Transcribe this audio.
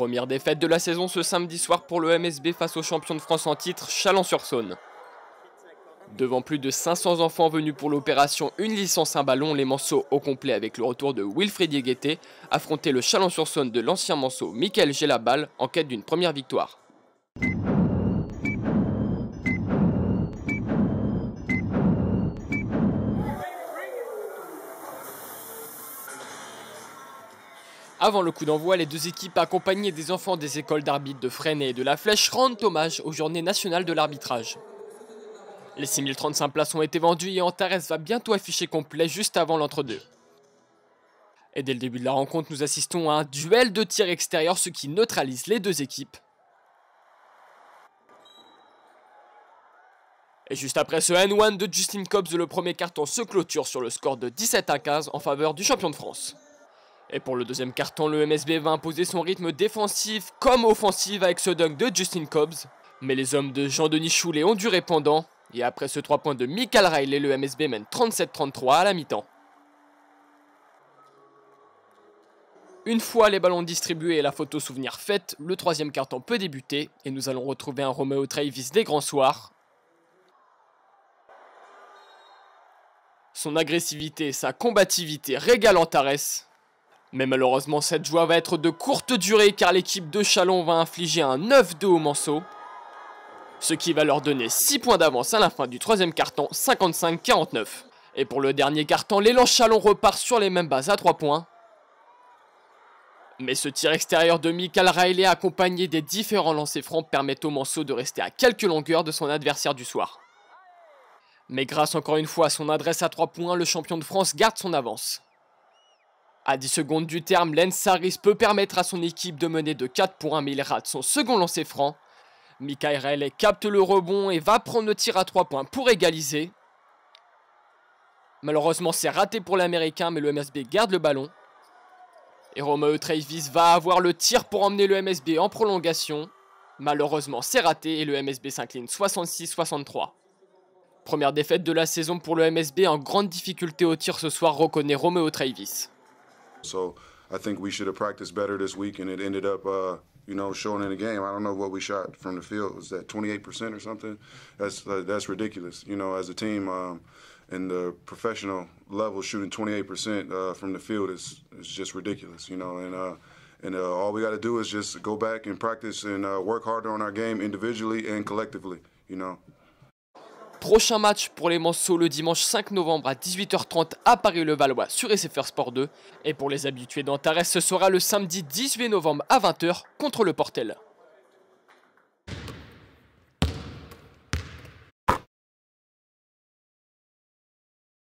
Première défaite de la saison ce samedi soir pour le MSB face au champion de France en titre, Chalon-sur-Saône. Devant plus de 500 enfants venus pour l'opération Une licence, un ballon, les Manceaux au complet avec le retour de Wilfried Yeguette, affrontaient le Chalon-sur-Saône de l'ancien Manceau Michael Gélabal, en quête d'une première victoire. Avant le coup d'envoi, les deux équipes accompagnées des enfants des écoles d'arbitre de Fresnay et de La Flèche rendent hommage aux journées nationales de l'arbitrage. Les 6035 places ont été vendues et Antares va bientôt afficher complet juste avant l'entre-deux. Et dès le début de la rencontre, nous assistons à un duel de tir extérieur, ce qui neutralise les deux équipes. Et juste après ce N1 de Justin Cobbs, le premier carton se clôture sur le score de 17 à 15 en faveur du champion de France. Et pour le deuxième carton, le MSB va imposer son rythme défensif comme offensif avec ce dunk de Justin Cobbs. Mais les hommes de Jean-Denis Choulet ont duré pendant. Et après ce 3 points de Michael Riley, le MSB mène 37-33 à la mi-temps. Une fois les ballons distribués et la photo souvenir faite, le troisième carton peut débuter et nous allons retrouver un Romeo Travis des grands soirs. Son agressivité sa combativité régalent Antares, mais malheureusement, cette joie va être de courte durée car l'équipe de Chalon va infliger un 9-2 au Manceau. Ce qui va leur donner 6 points d'avance à la fin du troisième carton, 55-49. Et pour le dernier carton, l'élan Chalon repart sur les mêmes bases à 3 points. Mais ce tir extérieur de Michael Riley accompagné des différents lancers francs permet au Manceau de rester à quelques longueurs de son adversaire du soir. Mais grâce encore une fois à son adresse à 3 points, le champion de France garde son avance. À 10 secondes du terme, Lens peut permettre à son équipe de mener de 4 pour 1 mais il rate son second lancer franc. Mikael capte le rebond et va prendre le tir à 3 points pour égaliser. Malheureusement, c'est raté pour l'Américain, mais le MSB garde le ballon. Et Romeo Travis va avoir le tir pour emmener le MSB en prolongation. Malheureusement, c'est raté et le MSB s'incline 66-63. Première défaite de la saison pour le MSB en grande difficulté au tir ce soir, reconnaît Romeo Travis. So I think we should have practiced better this week, and it ended up, uh, you know, showing in the game. I don't know what we shot from the field. Was that 28% or something? That's uh, that's ridiculous. You know, as a team, um, in the professional level, shooting 28% uh, from the field is is just ridiculous. You know, and uh, and uh, all we got to do is just go back and practice and uh, work harder on our game individually and collectively. You know. Prochain match pour les Manceaux le dimanche 5 novembre à 18h30 à Paris-le-Valois sur SFR Sport 2. Et pour les habitués d'Antares, ce sera le samedi 18 novembre à 20h contre le Portel.